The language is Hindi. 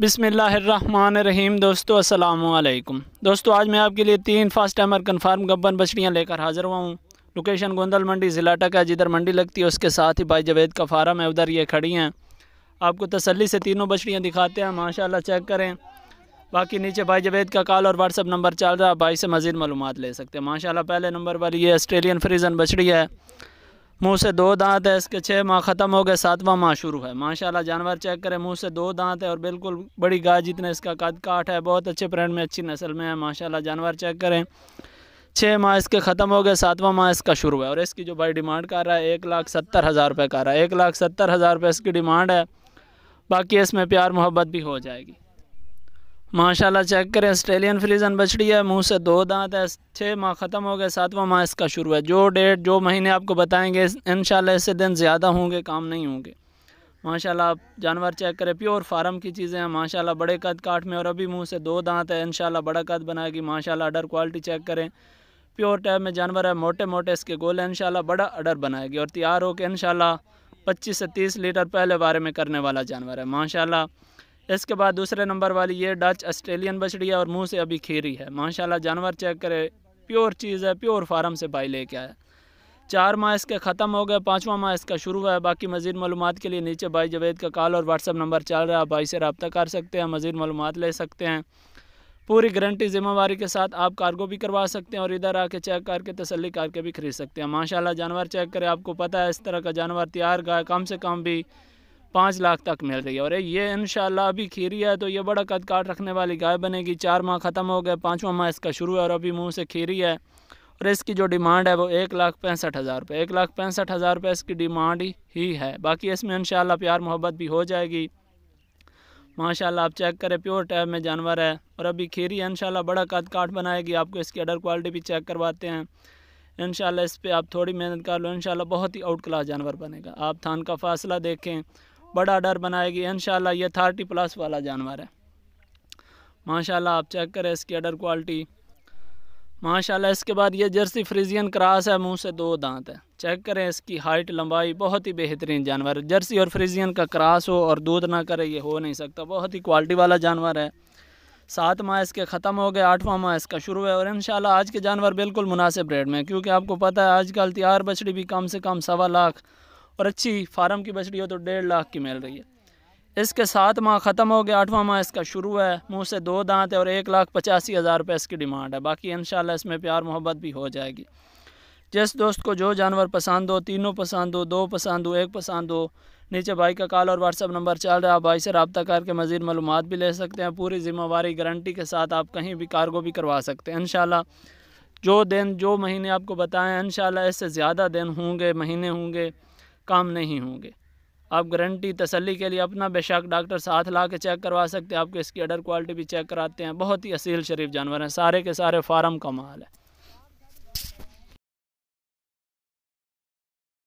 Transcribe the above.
बिसमीम दोस्तों वालेकुम दोस्तों आज मैं आपके लिए तीन फास्ट टाइमर कन्फर्म गब्बन बछड़ियाँ लेकर हाज़िर हुआ हूँ लोकेशन गोंदल मंडी ज़िला टका जिधर मंडी लगती है उसके साथ ही भाई जवेद का फार्म है उधर ये खड़ी हैं आपको तसल्ली से तीनों बछड़ियाँ दिखाते हैं माशाल्लाह चेक करें बाकी नीचे भाई जवेद का कॉल और व्हाट्सअप नंबर चल रहा है भाई से मज़ीद मालूम ले सकते हैं माशाला पहले नंबर पर यह आस्ट्रेलियन फ्रीजन बछड़ी है मुंह से दो दांत है इसके छः माह ख़त्म हो गए सातवां माह शुरू है माशाल्लाह जानवर चेक करें मुंह से दो दांत है और बिल्कुल बड़ी गाय जितने इसका कद काट है बहुत अच्छे ब्रांड में अच्छी नस्ल में है माशाल्लाह जानवर चेक करें छः माह इसके ख़त्म हो गए सातवां माह इसका शुरू है और इसकी जो भाई डिमांड कर रहा है एक लाख सत्तर हज़ार रुपये का रहा है एक लाख सत्तर हज़ार रुपये इसकी डिमांड है बाकी इसमें प्यार मोहब्बत भी हो जाएगी माशाल्लाह चेक करें ऑस्ट्रेलियन फ्रीजन बछड़ी है मुंह से दो दांत है छः माह ख़त्म हो गए सातवां माह इसका शुरू है जो डेट जो महीने आपको बताएंगे इन इससे दिन ज़्यादा होंगे काम नहीं होंगे माशाल्लाह आप जानवर चेक करें प्योर फार्म की चीज़ें हैं माशाल्लाह बड़े कद काट में और अभी मुंह से दो दांत है इन बड़ा कद बनाएगी माशा अडर क्वालिटी चेक करें प्योर टाइप में जानवर है मोटे मोटे इसके गोल है इन बड़ा अडर बनाएगी और तैयार होकर इन पच्चीस से तीस लीटर पहले बारे में करने वाला जानवर है माशाला इसके बाद दूसरे नंबर वाली ये डच ऑस्ट्रेलियन बछड़ी है और मुंह से अभी खीरी है माशाल्लाह जानवर चेक करे प्योर चीज़ है प्योर फार्म से भाई लेके आया चार माह इसके ख़त्म हो गए पाँचवा माह इसका शुरू हुआ है बाकी मजीद मालूम के लिए नीचे भाई जवेद का कॉल और व्हाट्सअप नंबर चल रहा है भाई से रबता कर सकते हैं मजीद मालूम ले सकते हैं पूरी गारंटी ज़िम्मेवारी के साथ आप कार्गो भी करवा सकते हैं और इधर आके चेक करके तसली करके भी खरीद सकते हैं माशाल्लाह जानवर चेक करें आपको पता है इस तरह का जानवर तैयार गाय कम से कम भी पाँच लाख तक मिल रही है और ये इन अभी खीरी है तो ये बड़ा कद काट रखने वाली गाय बनेगी चार माह ख़त्म हो गए पाँचवा माह इसका शुरू है और अभी मुँह से खीरी है और इसकी जो डिमांड है वो एक लाख पैंसठ हज़ार रुपये एक लाख पैंसठ हज़ार रुपये इसकी डिमांड ही है बाकी इसमें इन प्यार मोहब्बत भी हो जाएगी माशाल्लाह आप चेक करें प्योर टाइप में जानवर है और अभी खीरी है शाला बड़ा कद काट बनाएगी आपको इसकी अडर क्वालिटी भी चेक करवाते हैं इन इस पर आप थोड़ी मेहनत कर लो इनशाला बहुत ही आउट क्लास जानवर बनेगा आप थान का फासला देखें बड़ा डर बनाएगी इन ये थर्टी प्लस वाला जानवर है माशाल्लाह आप चेक करें इसकी अडर क्वालिटी माशाल्लाह इसके बाद ये जर्सी फ्रीजियन क्रॉस है मुंह से दो दांत है चेक करें इसकी हाइट लंबाई बहुत ही बेहतरीन जानवर है जर्सी और फ्रीजियन का क्रॉस हो और दूध ना करे ये हो नहीं सकता बहुत ही क्वालिटी वाला जानवर है सात माह इसके ख़त्म हो गए आठवां माह इसका शुरू है और इन आज के जानवर बिल्कुल मुनासिब रेट में क्योंकि आपको पता है आजकल तैयार बछड़ी भी कम से कम सवा लाख और अच्छी फार्म की बछड़ी हो तो डेढ़ लाख की मिल रही है इसके सात माह ख़त्म हो गया आठवां माह इसका शुरू है मुँह से दो दांत है और एक लाख पचासी हज़ार रुपये इसकी डिमांड है बाकी इन इसमें प्यार मोहब्बत भी हो जाएगी जिस दोस्त को जो जानवर पसंद हो तीनों पसंद हो दो पसंद हो एक पसंद हो नीचे भाई का कॉल और व्हाट्सअप नंबर चल रहा है आप भाई से रबता करके मज़ीद मालूम भी ले सकते हैं पूरी ज़िम्मेवारी गारंटी के साथ आप कहीं भी कार्गो भी करवा सकते हैं इन जो दिन जो महीने आपको बताएँ इन इससे ज़्यादा दिन होंगे महीने होंगे काम नहीं होंगे आप गारंटी तसल्ली के लिए अपना बेशक डॉक्टर साथ ला के चेक करवा सकते हैं आपके इसकी अडर क्वालिटी भी चेक कराते हैं बहुत ही असील शरीफ जानवर हैं सारे के सारे फार्म का माल है